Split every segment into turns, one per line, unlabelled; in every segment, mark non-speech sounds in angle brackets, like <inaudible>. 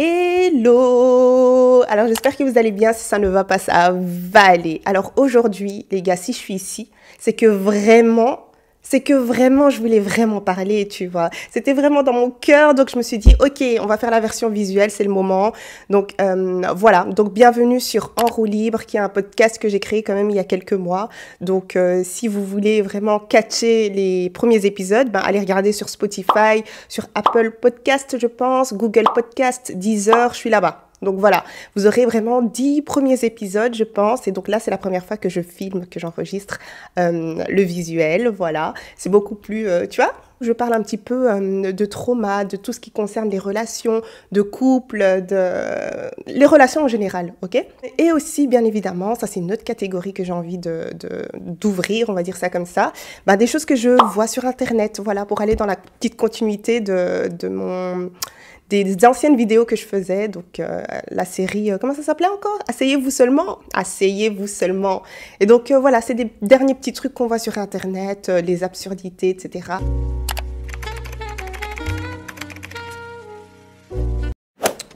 Hello Alors j'espère que vous allez bien, si ça ne va pas, ça va aller. Alors aujourd'hui, les gars, si je suis ici, c'est que vraiment, c'est que vraiment, je voulais vraiment parler, tu vois. C'était vraiment dans mon cœur, donc je me suis dit, ok, on va faire la version visuelle, c'est le moment. Donc euh, voilà, donc bienvenue sur En roue libre, qui est un podcast que j'ai créé quand même il y a quelques mois. Donc euh, si vous voulez vraiment catcher les premiers épisodes, ben, allez regarder sur Spotify, sur Apple Podcast, je pense, Google Podcast, Deezer, je suis là-bas. Donc voilà, vous aurez vraiment dix premiers épisodes, je pense. Et donc là, c'est la première fois que je filme, que j'enregistre euh, le visuel. Voilà, c'est beaucoup plus, euh, tu vois, je parle un petit peu euh, de trauma, de tout ce qui concerne les relations de couple, de les relations en général, ok Et aussi, bien évidemment, ça c'est une autre catégorie que j'ai envie de, d'ouvrir, on va dire ça comme ça, bah, des choses que je vois sur Internet, voilà, pour aller dans la petite continuité de, de mon des, anciennes vidéos que je faisais. Donc, euh, la série, euh, comment ça s'appelait encore Asseyez-vous seulement Asseyez-vous seulement. Et donc, euh, voilà, c'est des derniers petits trucs qu'on voit sur Internet, les absurdités, etc.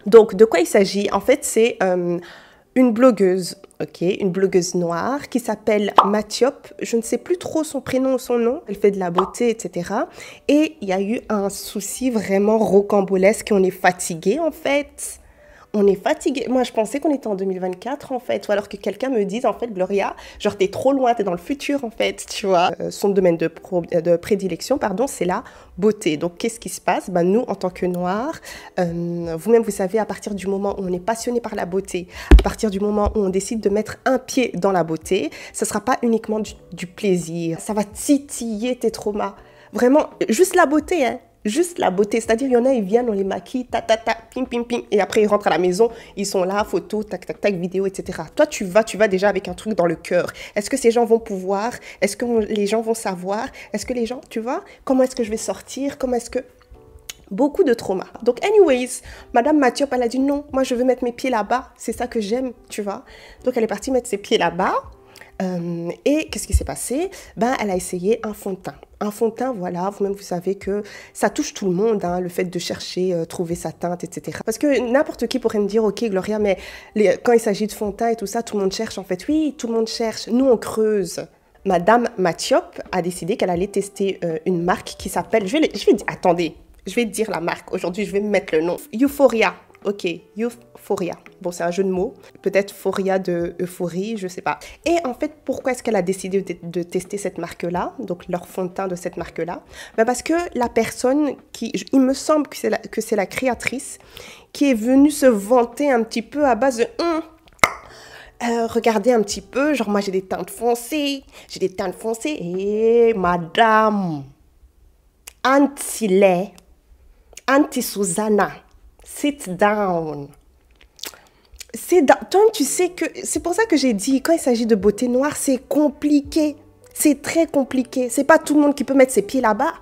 Donc, de quoi il s'agit En fait, c'est une blogueuse, ok, une blogueuse noire qui s'appelle Mathiop. Je ne sais plus trop son prénom ou son nom. Elle fait de la beauté, etc. Et il y a eu un souci vraiment rocambolesque. On est fatigué en fait on est fatigué. Moi, je pensais qu'on était en 2024, en fait. Ou alors que quelqu'un me dise, en fait, Gloria, genre, t'es trop loin, t'es dans le futur, en fait, tu vois. Euh, son domaine de, prédilection, pardon, c'est la beauté. Donc, qu'est-ce qui se passe ben, Nous, en tant que Noirs, euh, vous-même, vous savez, à partir du moment où on est passionné par la beauté, à partir du moment où on décide de mettre un pied dans la beauté, ce ne sera pas uniquement du plaisir. Ça va titiller tes traumas. Vraiment, juste la beauté, hein Juste la beauté. C'est-à-dire, il y en a, ils viennent, on les maquille, ta, ta, ta, ping, ping, ping. Et après, ils rentrent à la maison, ils sont là, photo, tac, tac, tac, vidéo, etc. Toi, tu vas, tu vas déjà avec un truc dans le cœur. Est-ce que ces gens vont pouvoir Est-ce que les gens vont savoir Est-ce que les gens, tu vois Comment est-ce que je vais sortir Comment est-ce que beaucoup de trauma. Donc, anyways, Madame Mathieu, elle a dit non, moi je veux mettre mes pieds là-bas, c'est ça que j'aime, tu vois. Donc, elle est partie mettre ses pieds là-bas. Euh, et qu'est-ce qui s'est passé ben, Elle a essayé un fond de teint. Un fond de teint, voilà, vous-même vous savez que ça touche tout le monde, hein, le fait de chercher, euh, trouver sa teinte, etc. Parce que n'importe qui pourrait me dire, ok Gloria, mais les, quand il s'agit de fond de teint et tout ça, tout le monde cherche en fait. Oui, tout le monde cherche. Nous, on creuse. Madame Mathiop a décidé qu'elle allait tester euh, une marque qui s'appelle, je vais, je vais, attendez, je vais dire la marque. Aujourd'hui, je vais mettre le nom. Euphoria. Ok, euphoria. Bon, c'est un jeu de mots. Peut-être euphoria de euphorie, je sais pas. Et en fait, pourquoi est-ce qu'elle a décidé de, tester cette marque-là, donc leur fond de teint de cette marque-là bah, Parce que la personne qui, il me semble que c'est la, la créatrice, qui est venue se vanter un petit peu à base de hum, euh, regardez un petit peu, genre moi j'ai des teintes foncées, j'ai des teintes foncées, et madame, anti-lait, anti Sit down. C'est tu sais que c'est pour ça que j'ai dit quand il s'agit de beauté noire, c'est compliqué. C'est très compliqué. C'est pas tout le monde qui peut mettre ses pieds là-bas.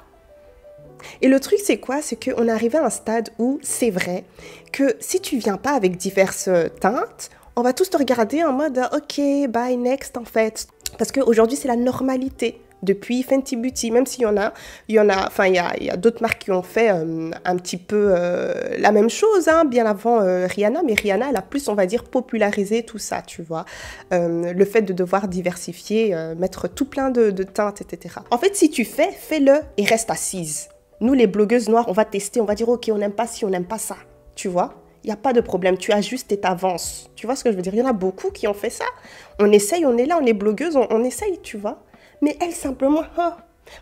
Et le truc, c'est quoi C'est qu'on arrivé à un stade où c'est vrai que si tu viens pas avec diverses euh, teintes, on va tous te regarder en mode OK, bye, next en fait. Parce qu'aujourd'hui, c'est la normalité depuis Fenty Beauty, même s'il y en a, il y en a, enfin il y a, d'autres marques qui ont fait euh, un petit peu euh, la même chose, hein, bien avant euh, Rihanna, mais Rihanna elle a plus on va dire popularisé tout ça, tu vois, le fait de devoir diversifier, mettre tout plein de, teintes, etc. En fait, si tu fais, fais-le et reste assise. Nous les blogueuses noires, on va tester, on va dire ok, on n'aime pas si on n'aime pas ça, tu vois il n'y a pas de problème, tu ajustes et t'avances. Tu vois ce que je veux dire Il y en a beaucoup qui ont fait ça. On essaye, on est là, on est blogueuse, on essaye, tu vois mais elle simplement ah,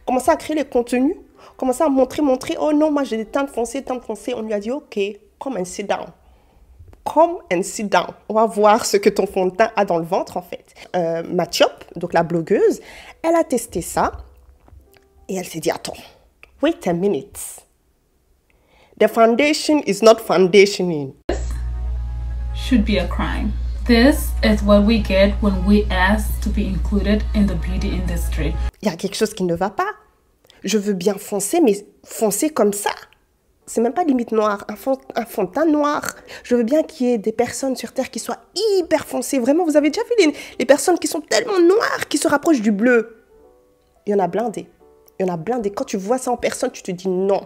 commençait à créer les contenus, commençait à montrer, montrer, oh non, moi j'ai des teintes foncées, teintes foncées. On lui a dit, ok, come and sit down. Come and sit down. On va voir ce que ton fond de teint a dans le ventre en fait. Euh, Mathiop, donc la blogueuse, elle a testé ça et elle s'est dit, attends, wait a minute. The foundation is not foundationing. should be a crime. Il y a quelque chose qui ne va pas. Je veux bien foncer, mais foncer comme ça. C'est même pas limite noir, un fond, un de teint noir. Je veux bien qu'il y ait des personnes sur Terre qui soient hyper foncées. Vraiment, vous avez déjà vu les, les personnes qui sont tellement noires, qui se rapprochent du bleu. Il y en a blindé. Il y en a blindé. Quand tu vois ça en personne, tu te dis non.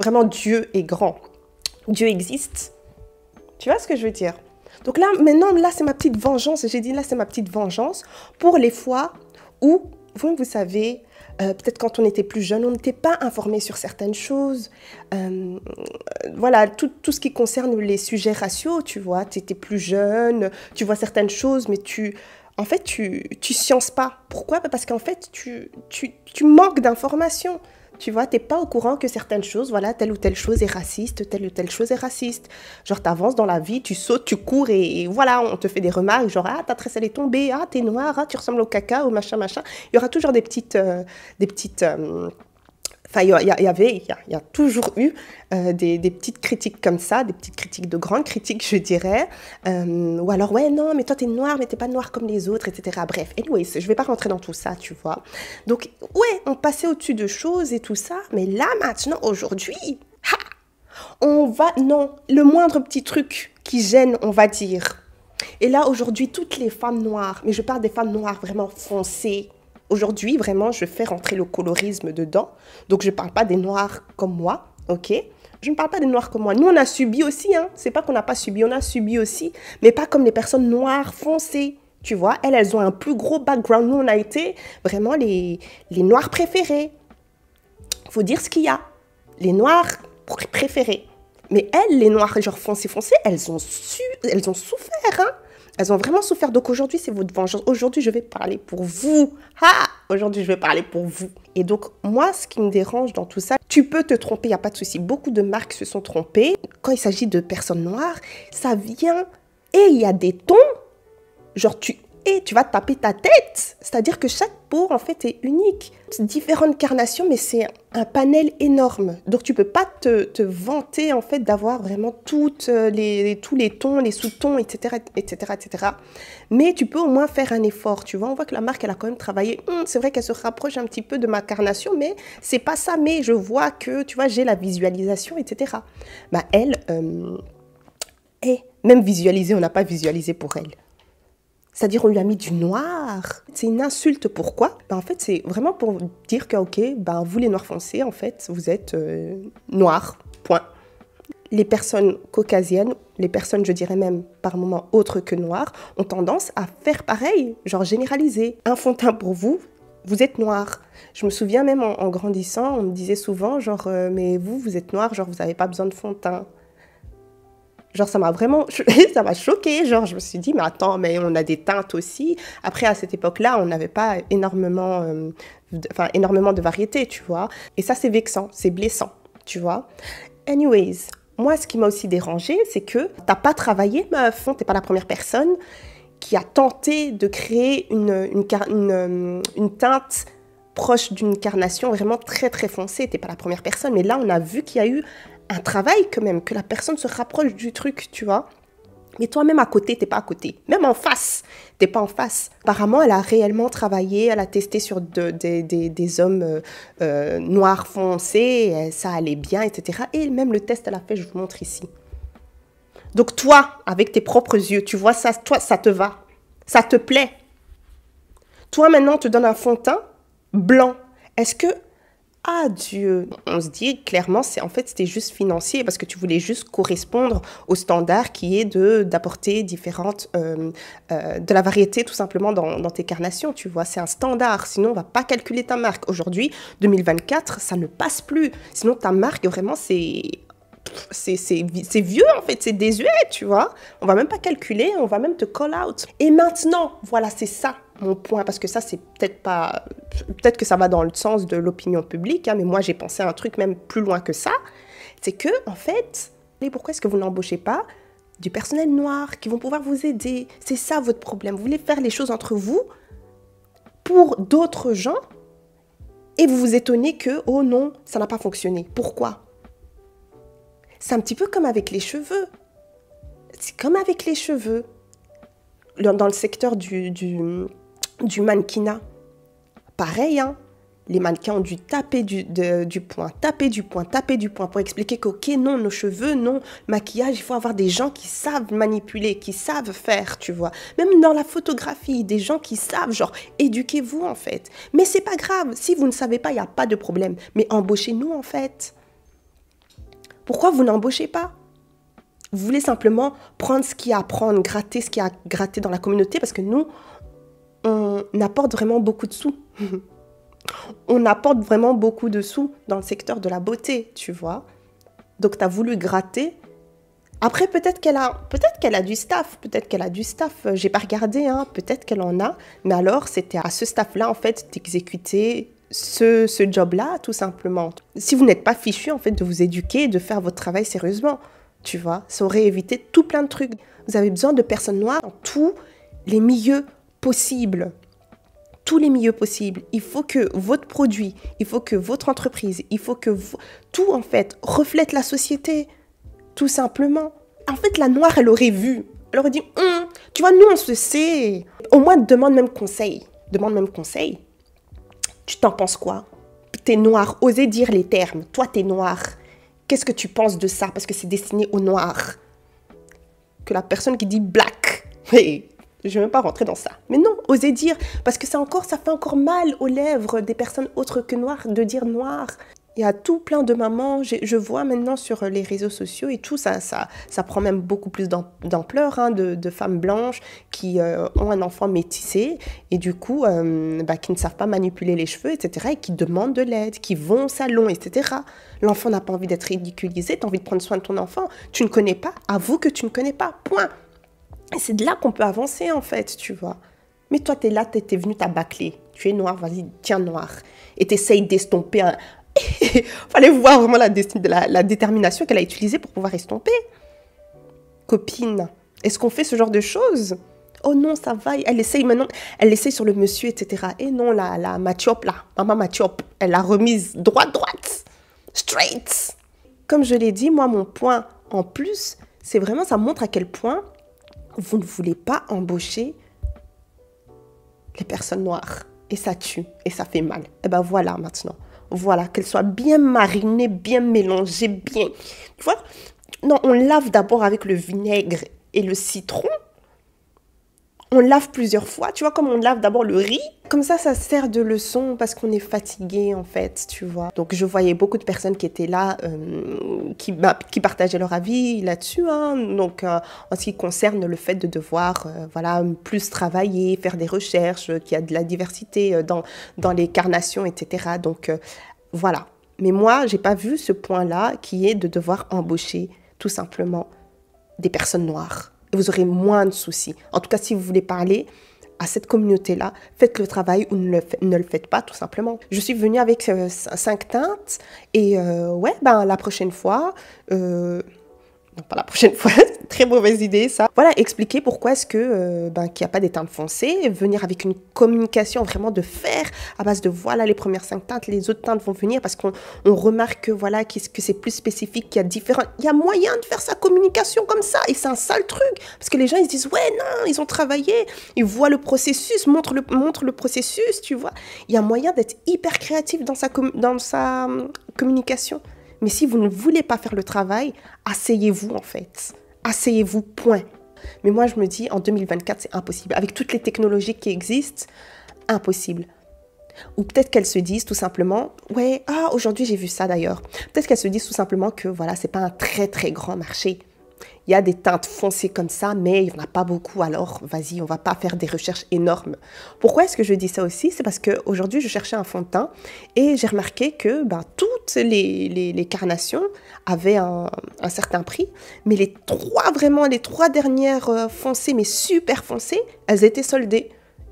Vraiment, Dieu est grand. Dieu existe. Tu vois ce que je veux dire donc là, maintenant, là, c'est ma petite vengeance. J'ai dit, là, c'est ma petite vengeance pour les fois où, vous, vous savez, euh, peut-être quand on était plus jeune, on n'était pas informé sur certaines choses. Euh, voilà, tout, tout, ce qui concerne les sujets raciaux, tu vois, tu étais plus jeune, tu vois certaines choses, mais tu en fait, tu tu sciences pas. Pourquoi Parce qu'en fait, tu, tu, manques d'informations. Tu vois, t'es pas au courant que certaines choses, voilà, telle ou telle chose est raciste, telle ou telle chose est raciste. Genre, t'avances dans la vie, tu sautes, tu cours et, voilà, on te fait des remarques, genre, ah, ta tresse, elle est tombée, ah, t'es noire, ah, tu ressembles au caca, au machin, machin. Il y aura toujours des petites, euh, des petites... Euh, Enfin, il y, avait, il y, a toujours eu euh, des, petites critiques comme ça, des petites critiques, de grandes critiques, je dirais. Euh, ou alors, ouais, non, mais toi, t'es noire, mais t'es pas noire comme les autres, etc. Bref, anyways, je vais pas rentrer dans tout ça, tu vois. Donc, ouais, on passait au-dessus de choses et tout ça, mais là, maintenant, aujourd'hui, on va, non, le moindre petit truc qui gêne, on va dire. Et là, aujourd'hui, toutes les femmes noires, mais je parle des femmes noires vraiment foncées, Aujourd'hui, vraiment, je fais rentrer le colorisme dedans. Donc, je ne parle pas des noirs comme moi, ok je ne parle pas des noirs comme moi. Nous, on a subi aussi. Hein. C'est pas qu'on n'a pas subi, on a subi aussi. Mais pas comme les personnes noires foncées. Tu vois, elles, elles ont un plus gros background. Nous, on a été vraiment les, noirs préférés. faut dire ce qu'il y a. Les noirs préférés. Mais elles, les noirs, genre foncés, foncées, elles ont, elles ont souffert. Hein. Elles ont vraiment souffert. Donc aujourd'hui, c'est votre vengeance. Aujourd'hui, je vais parler pour vous. Ah Aujourd'hui, je vais parler pour vous. Et donc, moi, ce qui me dérange dans tout ça, tu peux te tromper, il n'y a pas de souci. Beaucoup de marques se sont trompées. Quand il s'agit de personnes noires, ça vient et il y a des tons. Genre, tu et tu vas taper ta tête. C'est-à-dire que chaque en fait, est unique. Différentes carnations, mais c'est un panel énorme. Donc, tu peux pas te, vanter, en fait, d'avoir vraiment toutes euh, les, tous les tons, les sous-tons, etc., etc., etc. Mais tu peux au moins faire un effort, tu vois. On voit que la marque, elle a quand même travaillé. Hum, c'est vrai qu'elle se rapproche un petit peu de ma carnation, mais c'est pas ça. Mais je vois que, tu vois, j'ai la visualisation, etc. Bah, elle, euh, est même visualisée, on n'a pas visualisé pour elle. C'est-à-dire, on lui a mis du noir. C'est une insulte. Pourquoi ben, En fait, c'est vraiment pour dire que, ok, ben, vous les noirs foncés, en fait, vous êtes noir. Euh, noirs. Point. Les personnes caucasiennes, les personnes, je dirais même par moments autres que noires, ont tendance à faire pareil, genre généraliser. Un fond de teint pour vous, vous êtes noir. Je me souviens même en, grandissant, on me disait souvent, genre, euh, mais vous, vous êtes noir, genre, vous n'avez pas besoin de fond de teint. Genre, ça m'a vraiment, <laughs> ça m'a choqué. Genre, je me suis dit, mais attends, mais on a des teintes aussi. Après, à cette époque-là, on n'avait pas énormément, euh, enfin, énormément de variétés, tu vois. Et ça, c'est vexant, c'est blessant, tu vois. Anyways, moi, ce qui m'a aussi dérangé, c'est que t'as pas travaillé, meuf. T'es pas la première personne qui a tenté de créer une, euh, une, teinte proche d'une carnation vraiment très très foncée. T'es pas la première personne, mais là, on a vu qu'il y a eu un travail quand même, que la personne se rapproche du truc, tu vois. Mais toi-même à côté, t'es pas à côté. Même en face, t'es pas en face. Apparemment, elle a réellement travaillé, elle a testé sur des hommes euh, euh, noirs foncés, ça allait bien, etc. Et même le test, elle a fait, je vous montre ici. Donc toi, avec tes propres yeux, tu vois ça, toi, ça te va. Ça te plaît. Toi, maintenant, on te donne un fond de teint blanc. Est-ce que ah Dieu, on se dit clairement, c'est en fait c'était juste financier parce que tu voulais juste correspondre au standard qui est de d'apporter différentes euh, euh, de la variété tout simplement dans, dans tes carnations. Tu vois, c'est un standard. Sinon, on va pas calculer ta marque. Aujourd'hui, 2024, ça ne passe plus. Sinon, ta marque vraiment c'est c'est vieux en fait, c'est désuet, tu vois. On va même pas calculer, on va même te call out. Et maintenant, voilà, c'est ça mon point, parce que ça, c'est peut-être pas. Peut-être que ça va dans le sens de l'opinion publique, hein, mais moi, j'ai pensé à un truc même plus loin que ça. C'est que, en fait, pourquoi est-ce que vous n'embauchez pas du personnel noir qui vont pouvoir vous aider C'est ça votre problème. Vous voulez faire les choses entre vous pour d'autres gens et vous vous étonnez que, oh non, ça n'a pas fonctionné. Pourquoi C'est un petit peu comme avec les cheveux. C'est comme avec les cheveux. Dans le secteur du du mannequinat. Pareil, hein, les mannequins ont dû taper du, de, point, taper du point, taper du point pour expliquer que, ok, non, nos cheveux, non, maquillage, il faut avoir des gens qui savent manipuler, qui savent faire, tu vois. Même dans la photographie, des gens qui savent, genre, éduquez-vous en fait. Mais c'est pas grave, si vous ne savez pas, il n'y a pas de problème. Mais embauchez-nous en fait. Pourquoi vous n'embauchez pas Vous voulez simplement prendre ce qu'il y a à prendre, gratter ce qu'il y a à gratter dans la communauté parce que nous, on apporte vraiment beaucoup de sous. <laughs> on apporte vraiment beaucoup de sous dans le secteur de la beauté, tu vois. Donc tu as voulu gratter. Après, peut-être qu'elle a, peut-être a du staff, peut-être qu'elle a du staff, euh, j'ai pas regardé, hein, peut-être qu'elle en a, mais alors c'était à ce staff-là, en fait, d'exécuter ce, job-là, tout simplement. Si vous n'êtes pas fichu, en fait, de vous éduquer de faire votre travail sérieusement, tu vois, ça aurait évité tout plein de trucs. Vous avez besoin de personnes noires dans tous les milieux, possible, tous les milieux possibles. Il faut que votre produit, il faut que votre entreprise, il faut que tout en fait reflète la société, tout simplement. En fait, la noire, elle aurait vu. Elle aurait dit, hum, tu vois, nous, on se sait. Au moins, demande même conseil. Demande même conseil. Tu t'en penses quoi T'es noire, oser dire les termes. Toi, t'es noire. Qu'est-ce que tu penses de ça Parce que c'est destiné aux noirs. Que la personne qui dit black, oui, <laughs> Je ne même pas rentrer dans ça. Mais non, osez dire, parce que ça encore, ça fait encore mal aux lèvres des personnes autres que noires de dire noir. Il y a tout plein de mamans, je vois maintenant sur les réseaux sociaux et tout, ça, ça, ça prend même beaucoup plus d'ampleur hein, de, femmes blanches qui euh, ont un enfant métissé et du coup, euh, bah, qui ne savent pas manipuler les cheveux, etc. et qui demandent de l'aide, qui vont au salon, etc. L'enfant n'a pas envie d'être ridiculisé, tu as envie de prendre soin de ton enfant, tu ne connais pas, avoue que tu ne connais pas, point. Et c'est de là qu'on peut avancer, en fait, tu vois. Mais toi, tu es là, tu es, es ta Tu es noir, vas-y, tiens noir. Et t'essayes d'estomper un... <laughs> Fallait voir vraiment la, la détermination qu'elle a utilisée pour pouvoir estomper. Copine, est-ce qu'on fait ce genre de choses Oh non, ça va. Elle essaye maintenant. Elle essaye sur le monsieur, etc. Et non, la, la là, maman Mathiop, elle l'a remise droite, droite, straight. Comme je l'ai dit, moi, mon point en plus, c'est vraiment, ça montre à quel point vous ne voulez pas embaucher les personnes noires. Et ça tue, et ça fait mal. Et eh ben voilà maintenant. Voilà, Qu'elles soient bien marinées, bien mélangées, bien. Tu vois Non, on lave d'abord avec le vinaigre et le citron on lave plusieurs fois, tu vois, comme on lave d'abord le riz. Comme ça, ça sert de leçon parce qu'on est fatigué en fait, tu vois. Donc je voyais beaucoup de personnes qui étaient là, euh, bah, qui, partageaient leur avis là-dessus. Hein. Donc euh, en ce qui concerne le fait de devoir, euh, voilà, plus travailler, faire des recherches, qu'il y a de la diversité dans, dans les carnations, etc. Donc voilà. Mais moi, j'ai pas vu ce point-là qui est de devoir embaucher tout simplement des personnes noires et vous aurez moins de soucis. En tout cas, si vous voulez parler à cette communauté-là, faites le travail ou ne le, faites pas, tout simplement. Je suis venue avec 5 euh, cinq teintes et euh, ouais, ben la prochaine fois, euh, non pas la prochaine <laughs> fois, très mauvaise idée ça. Voilà, expliquer pourquoi est-ce que euh, ben, qu'il n'y a pas des teintes foncées, venir avec une communication vraiment de faire à base de voilà les premières cinq teintes, les autres teintes vont venir parce qu'on on remarque que voilà quest -ce que c'est plus spécifique, qu'il y a différents, il y a moyen de faire sa communication comme ça et c'est un sale truc parce que les gens ils se disent ouais non ils ont travaillé, ils voient le processus, montre le montre le processus, tu vois, il y a moyen d'être hyper créatif dans sa dans sa hum, communication. Mais si vous ne voulez pas faire le travail, asseyez-vous en fait. Asseyez-vous, point. Mais moi, je me dis, en 2024, c'est impossible. Avec toutes les technologies qui existent, impossible. Ou peut-être qu'elles se disent tout simplement, ouais, ah, aujourd'hui j'ai vu ça d'ailleurs. Peut-être qu'elles se disent tout simplement que voilà, c'est pas un très très grand marché. Il y a des teintes foncées comme ça, mais il n'y en a pas beaucoup, alors vas-y, on va pas faire des recherches énormes. Pourquoi est-ce que je dis ça aussi C'est parce qu'aujourd'hui, je cherchais un fond de teint et j'ai remarqué que ben, toutes les, carnations avaient un, certain prix, mais les trois, vraiment, les trois dernières euh, foncées, mais super foncées, elles étaient soldées.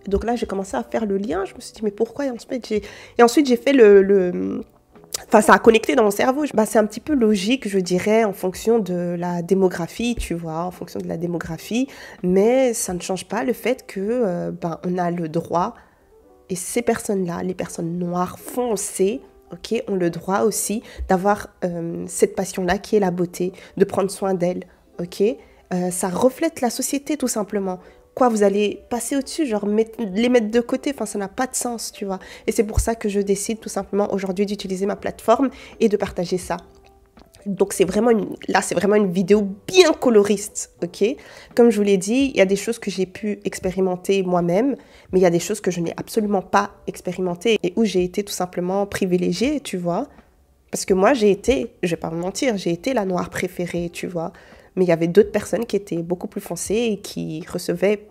Donc là, j'ai commencé à faire le lien. Je me suis dit, mais pourquoi Et ensuite, j'ai, fait le, Enfin, ça a connecté dans mon cerveau. Bah, c'est un petit peu logique, je dirais, en fonction de la démographie, tu vois, en fonction de la démographie. Mais ça ne change pas le fait que euh, ben, on a le droit, et ces personnes-là, les personnes noires foncées, ok, ont le droit aussi d'avoir euh, cette passion-là qui est la beauté, de prendre soin d'elle, ok. Euh, ça reflète la société tout simplement quoi vous allez passer au-dessus, genre les mettre de côté, enfin ça n'a pas de sens, tu vois. Et c'est pour ça que je décide tout simplement aujourd'hui d'utiliser ma plateforme et de partager ça. Donc c'est vraiment là c'est vraiment une vidéo bien coloriste, ok Comme je vous l'ai dit, il y a des choses que j'ai pu expérimenter moi-même, mais il y a des choses que je n'ai absolument pas expérimentées et où j'ai été tout simplement privilégiée, tu vois Parce que moi j'ai été, je vais pas vous mentir, j'ai été la noire préférée, tu vois mais il y avait d'autres personnes qui étaient beaucoup plus foncées et qui recevaient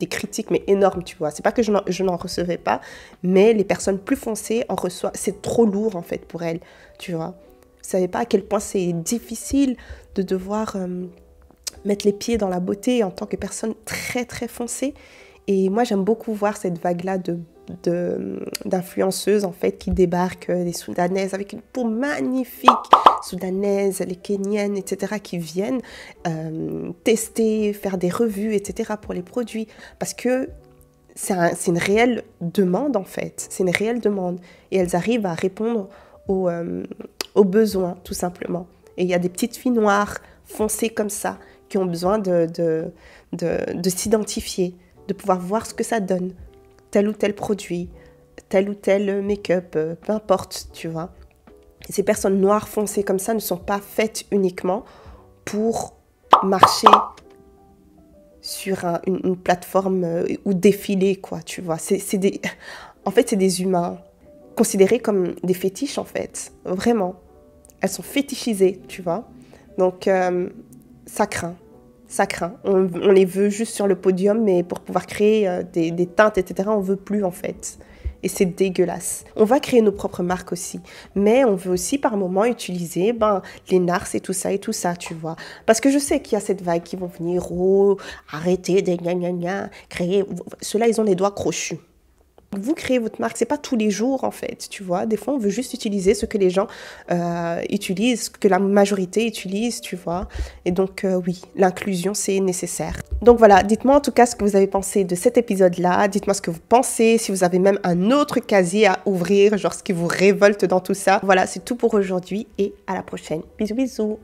des critiques mais énormes, tu vois. C'est pas que je n'en recevais pas, mais les personnes plus foncées en reçoivent. C'est trop lourd en fait pour elles, tu vois. Vous savais pas à quel point c'est difficile de devoir euh, mettre les pieds dans la beauté en tant que personne très très foncée. Et moi j'aime beaucoup voir cette vague là de d'influenceuses en fait qui débarquent, euh, des Soudanaises avec une peau magnifique, Soudanaises, les kenyennes etc., qui viennent euh, tester, faire des revues, etc., pour les produits. Parce que c'est une réelle demande en fait, c'est une réelle demande. Et elles arrivent à répondre euh, aux, besoins, tout simplement. Et il y a des petites filles noires, foncées comme ça, qui ont besoin de, de, de s'identifier, de pouvoir voir ce que ça donne, tel ou tel produit, tel ou tel euh, make-up, euh, peu importe, tu vois. Ces personnes noires foncées comme ça ne sont pas faites uniquement pour marcher sur une, plateforme euh, ou défiler, quoi, tu vois. C'est des... <laughs> En fait, c'est des humains considérés comme des fétiches, en fait. Vraiment. Elles sont fétichisées, tu vois. Donc, ça craint ça craint. On, les veut juste sur le podium, mais pour pouvoir créer euh, des, teintes, etc., on veut plus en fait. Et c'est dégueulasse. On va créer nos propres marques aussi, mais on veut aussi par moments utiliser ben, les Nars et tout ça et tout ça, tu vois. Parce que je sais qu'il y a cette vague qui vont venir, oh, arrêter des gna gna gna, créer. Ceux-là, ils ont les doigts crochus. Vous créez votre marque, c'est pas tous les jours en fait, tu vois. Des fois, on veut juste utiliser ce que les gens euh, utilisent, ce que la majorité utilise, tu vois. Et donc, euh, oui, l'inclusion, c'est nécessaire. Donc voilà, dites-moi en tout cas ce que vous avez pensé de cet épisode-là. Dites-moi ce que vous pensez, si vous avez même un autre casier à ouvrir, genre ce qui vous révolte dans tout ça. Voilà, c'est tout pour aujourd'hui et à la prochaine. Bisous, bisous.